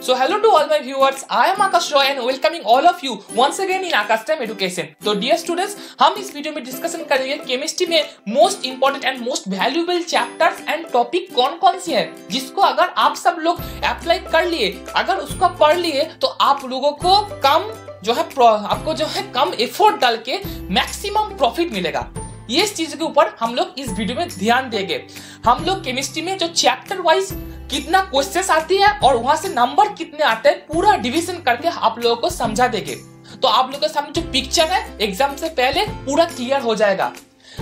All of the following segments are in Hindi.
So hello to all my viewers, I am Akash Roy and welcoming all of you once again in Akash Time Education. तो dear students, हम इस वीडियो में डिस्कशन करेंगे केमिस्ट्री में most important and most valuable chapters and topic कौन कौन सी है जिसको अगर आप सब लोग अप्लाई कर लिए अगर उसको पढ़ लिए तो आप लोगों को कम जो है आपको जो है कम एफोर्ट डाल के मैक्सिमम प्रॉफिट मिलेगा ये चीज के ऊपर हम लोग इस वीडियो में ध्यान देंगे हम लोग केमिस्ट्री में जो चैप्टर वाइज कितना क्वेश्चन आती है और वहां से नंबर कितने आते हैं पूरा डिवीजन करके आप लोगों को समझा देंगे तो आप लोगों के सामने जो पिक्चर है एग्जाम से पहले पूरा क्लियर हो जाएगा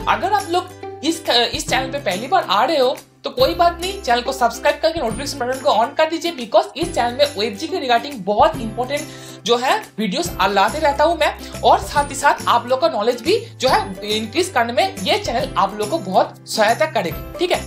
अगर आप लोग इस इस चैनल पे पहली बार आ रहे हो तो कोई बात नहीं चैनल को सब्सक्राइब करके नोटिफिकेशन बटन को ऑन कर दीजिए बिकॉज इस चैनल में वेब के रिगार्डिंग बहुत इंपॉर्टेंट जो है वीडियो लाते रहता हूँ मैं और साथ ही साथ आप लोग का नॉलेज भी जो है इंक्रीज करने में ये चैनल आप लोग को बहुत सहायता करेगी ठीक है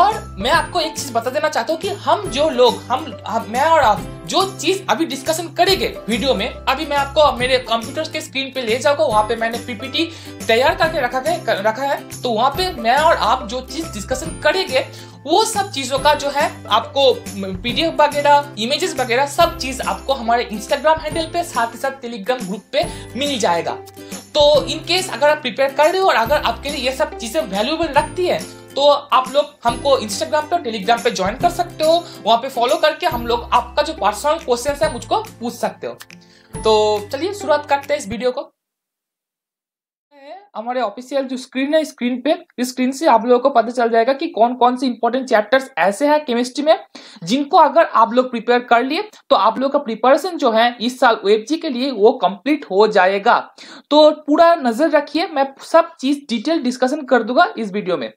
और मैं आपको एक चीज बता देना चाहता हूँ कि हम जो लोग हम, हम मैं और आप जो चीज अभी डिस्कशन करेंगे वीडियो में अभी मैं आपको मेरे कंप्यूटर के स्क्रीन पे ले जाऊंगा वहाँ पे मैंने पीपीटी तैयार करके रखा है रखा है तो वहाँ पे मैं और आप जो चीज डिस्कशन करेंगे वो सब चीजों का जो है आपको पीडीएफ वगैरह इमेजेस वगैरह सब चीज आपको हमारे इंस्टाग्राम हैंडल पे साथ ही साथ टेलीग्राम ग्रुप पे मिल जाएगा तो इन केस अगर आप प्रिपेयर कर रहे हो और अगर आपके लिए ये सब चीजें वैल्यूएबल रखती है तो आप लोग हमको इंस्टाग्राम पे टेलीग्राम पे ज्वाइन कर सकते हो वहाँ पे फॉलो करके हम लोग आपका जो पर्सनल क्वेश्चन है मुझको पूछ सकते हो तो चलिए शुरुआत करते हैं इस वीडियो को हमारे ऑफिशियल जो स्क्रीन है स्क्रीन पे इस स्क्रीन से आप लोगों को पता चल जाएगा कि कौन कौन से इंपॉर्टेंट चैप्टर्स ऐसे हैं केमिस्ट्री में जिनको अगर आप लोग प्रिपेयर कर लिए तो आप लोग का प्रिपरेशन जो है इस साल वेबजी के लिए वो कंप्लीट हो जाएगा तो पूरा नजर रखिए मैं सब चीज डिटेल डिस्कशन कर दूंगा इस वीडियो में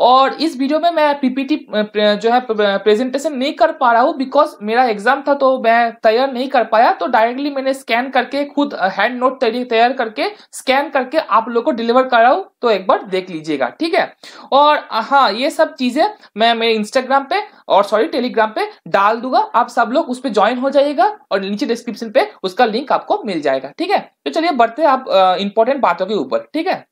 और इस वीडियो में मैं पीपीटी जो है प्रेजेंटेशन नहीं कर पा रहा हूँ बिकॉज मेरा एग्जाम था तो मैं तैयार नहीं कर पाया तो डायरेक्टली मैंने स्कैन करके खुद हैंड नोट तैयार करके स्कैन करके आप लोग को डिलीवर कर रहा हूँ तो एक बार देख लीजिएगा ठीक है और हाँ ये सब चीजें मैं मेरे इंस्टाग्राम पे और सॉरी टेलीग्राम पे डाल दूंगा आप सब लोग उस पर ज्वाइन हो जाइएगा और नीचे डिस्क्रिप्शन पे उसका लिंक आपको मिल जाएगा ठीक है तो चलिए बढ़ते हैं आप इंपॉर्टेंट बातों के ऊपर ठीक है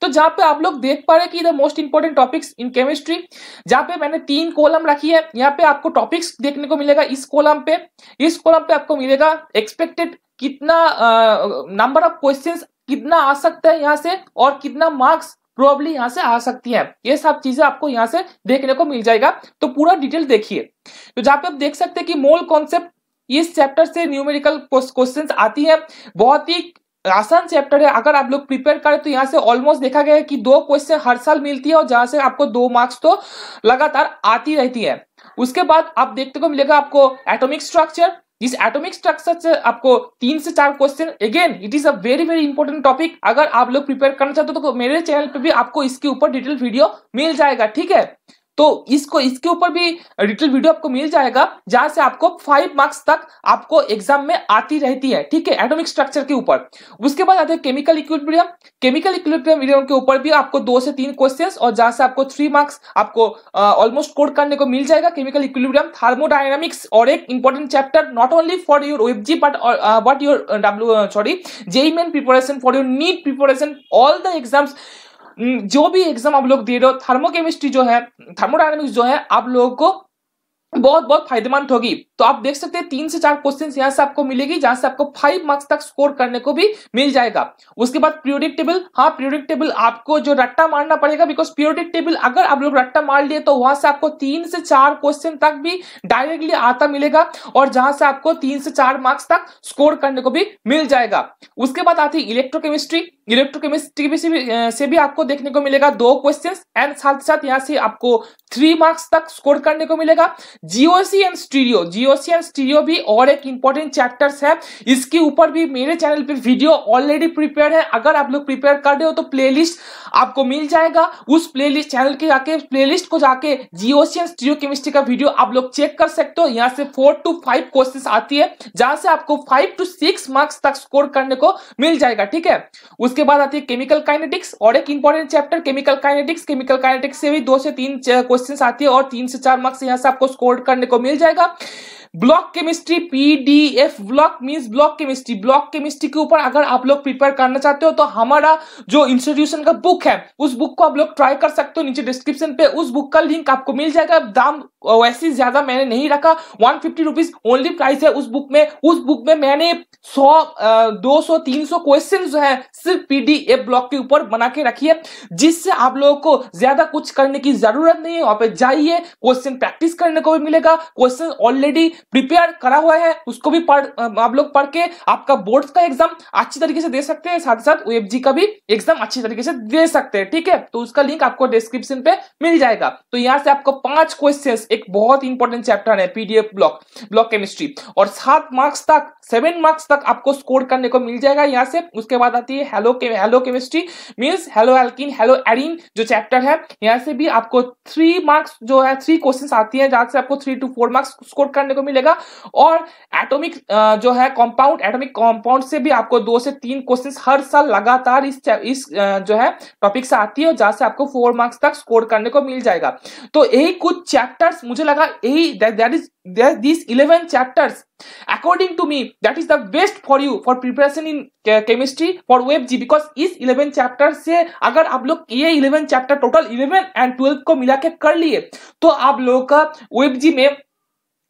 तो जहां पे आप लोग देख पा रहे कि the most important topics in chemistry जहां पे मैंने तीन कॉलम रखी है यहाँ पे आपको टॉपिक्स देखने को मिलेगा इस कॉलम पे इस कॉलम पे आपको मिलेगा एक्सपेक्टेड कितना नंबर ऑफ क्वेश्चन कितना आ सकता है यहाँ से और कितना मार्क्स प्रॉब्ली यहाँ से आ सकती है ये सब चीजें आपको यहाँ से देखने को मिल जाएगा तो पूरा डिटेल देखिए तो जहां पे आप देख सकते हैं कि मोल कॉन्सेप्ट इस चैप्टर से न्यूमेरिकल क्वेश्चंस आती है बहुत ही आसान चैप्टर है अगर आप लोग प्रिपेयर करें तो यहाँ से ऑलमोस्ट देखा गया है कि दो क्वेश्चन हर साल मिलती है और जहां से आपको दो मार्क्स तो लगातार आती रहती है उसके बाद आप देखने को मिलेगा आपको एटॉमिक स्ट्रक्चर जिस एटॉमिक स्ट्रक्चर से आपको तीन से चार question again it is a very very important topic अगर आप लोग प्रिपेयर करना चाहते हो तो मेरे चैनल पे भी आपको इसके ऊपर डिटेल वीडियो मिल जाएगा ठीक है तो इसको इसके ऊपर भी डिटेल वीडियो आपको मिल जाएगा जहां से आपको फाइव मार्क्स तक आपको एग्जाम में आती रहती है ठीक है एटोमिक स्ट्रक्चर के ऊपर उसके बाद आते हैं केमिकल इक्विलिब्रियम केमिकल इक्विलिब्रियम के ऊपर भी आपको दो से तीन क्वेश्चन और जहां से आपको थ्री मार्क्स आपको ऑलमोस्ट कोड करने को मिल जाएगा केमिकल इक्विलिब्रियम थर्मोडायनामिक्स और एक important chapter not only for your वेबजी but but your W sorry JEE Main preparation for your NEET preparation all the exams hmm, जो भी एग्जाम आप लोग दे रहे हो थर्मोकेमिस्ट्री जो है थर्मोडायनेमिक्स जो है आप लोगों को बहुत बहुत फायदेमंद होगी तो आप देख सकते हैं तीन से चार क्वेश्चन यहां से आपको मिलेगी जहां से आपको फाइव मार्क्स तक स्कोर करने को भी मिल जाएगा उसके बाद पीरियोडिक टेबल हाँ प्रियोडिक्टेबल टेबल आपको जो रट्टा मारना पड़ेगा बिकॉज पीरियोडिक टेबल अगर आप लोग रट्टा मार लिए तो वहां से आपको तीन से चार क्वेश्चन तक भी डायरेक्टली आता मिलेगा और जहां से आपको तीन से चार मार्क्स तक स्कोर करने को भी मिल जाएगा उसके बाद आती है इलेक्ट्रोकेमिस्ट्री इलेक्ट्रोकेमिस्ट्री से भी आपको देखने को मिलेगा दो क्वेश्चन एंड साथ ही साथ यहाँ से आपको थ्री मार्क्स तक स्कोर करने को मिलेगा GOC and stereo GOC and stereo भी और एक इंपॉर्टेंट चैप्टर्स है इसके ऊपर भी मेरे चैनल पे वीडियो ऑलरेडी प्रिपेयर है अगर आप लोग प्रिपेयर कर रहे हो तो प्लेलिस्ट आपको मिल जाएगा उस प्लेलिस्ट चैनल के जाके प्लेलिस्ट को जाके जीओसी एंड स्टूडियो केमिस्ट्री का वीडियो आप लोग चेक कर सकते हो यहाँ से फोर टू फाइव क्वेश्चन आती है जहां से आपको फाइव टू सिक्स मार्क्स तक स्कोर करने को मिल जाएगा ठीक है उसके बाद आती है केमिकल काइनेटिक्स और एक important chapter chemical kinetics chemical kinetics से भी दो से तीन क्वेश्चन आती है और तीन से चार मार्क्स यहाँ से आपको स्कोर कोड करने को मिल जाएगा block chemistry PDF block means block chemistry block chemistry के ऊपर अगर आप लोग प्रिपेयर करना चाहते हो तो हमारा जो इंस्टीट्यूशन का बुक है उस बुक को आप लोग ट्राई कर सकते हो नीचे डिस्क्रिप्शन पे उस बुक का लिंक आपको मिल जाएगा दाम वैसे ज्यादा मैंने नहीं रखा one fifty rupees only price है उस बुक में उस बुक में मैंने सौ दो सौ तीन सौ क्वेश्चन जो है सिर्फ पीडीएफ ब्लॉक के ऊपर बना के रखी है जिससे आप लोगों को ज्यादा कुछ करने की जरूरत नहीं है वहां पे जाइए क्वेश्चन प्रैक्टिस करने को भी मिलेगा क्वेश्चन ऑलरेडी प्रिपेयर करा हुआ है उसको भी पढ़ आप लोग पढ़ के आपका बोर्ड का एग्जाम अच्छी तरीके से दे सकते हैं साथ ही साथ जी का भी एग्जाम अच्छी तरीके से दे सकते हैं ठीक है तो उसका लिंक आपको डिस्क्रिप्शन पे मिल जाएगा तो यहाँ से आपको पांच क्वेश्चन एक बहुत इंपॉर्टेंट चैप्टर है पीडीएफ ब्लॉक ब्लॉक केमिस्ट्री और सात मार्क्स तक सेवन मार्क्स तक आपको स्कोर करने को मिल जाएगा यहाँ से उसके बाद आती है हेलो के, halo chemistry means haloalkane haloarene जो चैप्टर है यहाँ से भी आपको थ्री मार्क्स जो है थ्री क्वेश्चन आती है जहां से आपको three to four marks score करने को मिलेगा और एटोमिक जो है कॉम्पाउंड एटोमिक कॉम्पाउंड से भी आपको दो से तीन क्वेश्चन हर साल लगातार इस इस जो है टॉपिक से आती है और जहां से आपको फोर मार्क्स तक स्कोर करने को मिल जाएगा तो यही कुछ चैप्टर चैप्टर्स मुझे लगा यही this eleven chapters according to me that is the best for you for preparation in chemistry for वेब जी बिकॉज इस इलेवन चैप्टर से अगर आप लोग ये eleven chapter total eleven and twelve को मिला के कर लिए तो आप लोगों का वेब जी में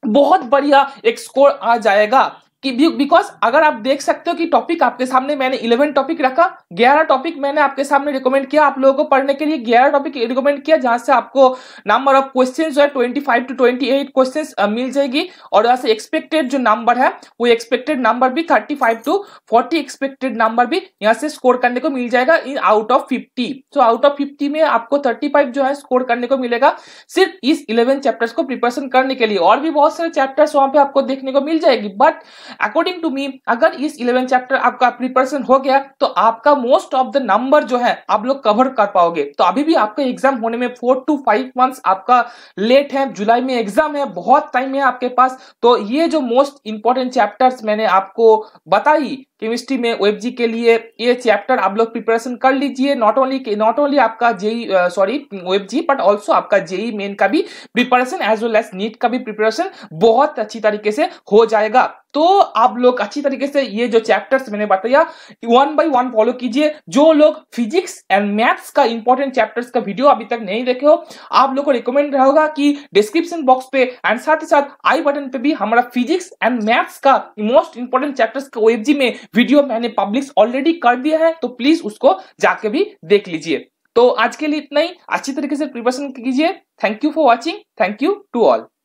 बहुत बढ़िया एक स्कोर आ जाएगा कि बिकॉज अगर आप देख सकते हो कि टॉपिक आपके सामने मैंने इलेवन टॉपिक रखा ग्यारह टॉपिक मैंने आपके सामने रिकमेंड किया आप लोगों को पढ़ने के लिए ग्यारह टॉपिक रिकमेंड किया जहां से आपको नंबर ऑफ क्वेश्चन जो है twenty five to twenty eight question मिल जाएगी और वहां से एक्सपेक्टेड जो नंबर है वो एक्सपेक्टेड नंबर भी thirty five to forty expected number भी यहाँ से स्कोर करने को मिल जाएगा इन आउट ऑफ फिफ्टी तो आउट ऑफ फिफ्टी में आपको थर्टी फाइव जो है स्कोर करने को मिलेगा सिर्फ इस इलेवन चैप्टर्स को प्रिपरेशन करने के लिए और भी बहुत सारे चैप्टर्स वहां पे आपको देखने को मिल जाएगी बट अकॉर्डिंग टू मी अगर इस इलेवन चैप्टर आपका प्रिपरेशन हो गया तो आपका मोस्ट ऑफ द नंबर जो है आप लोग कवर कर पाओगे तो अभी भी आपका एग्जाम होने में फोर टू फाइव मंथ्स आपका लेट है जुलाई में एग्जाम है बहुत टाइम है आपके पास तो ये जो मोस्ट इंपॉर्टेंट चैप्टर्स मैंने आपको बताई केमिस्ट्री में वेबजी के लिए ये चैप्टर आप लोग प्रिपरेशन कर लीजिए नॉट ओनली नॉट ओनली आपका जेई सॉरी वेबजी बट ऑल्सो आपका जेई मेन e का भी preparation as well as NEET का भी प्रिपरेशन बहुत अच्छी तरीके से हो जाएगा तो आप लोग अच्छी तरीके से ये जो चैप्टर्स मैंने बताया वन बाय वन फॉलो कीजिए जो लोग फिजिक्स एंड मैथ्स का इंपॉर्टेंट चैप्टर्स का वीडियो अभी तक नहीं देखे हो आप लोग को रिकमेंड रहेगा कि डिस्क्रिप्शन बॉक्स पे एंड साथ ही साथ आई बटन पे भी हमारा फिजिक्स एंड मैथ्स का मोस्ट इंपॉर्टेंट चैप्टर्स का वेबजी में वीडियो मैंने पब्लिश ऑलरेडी कर दिया है तो प्लीज उसको जाके भी देख लीजिए तो आज के लिए इतना ही अच्छी तरीके से प्रिपरेशन कीजिए thank you for watching thank you to all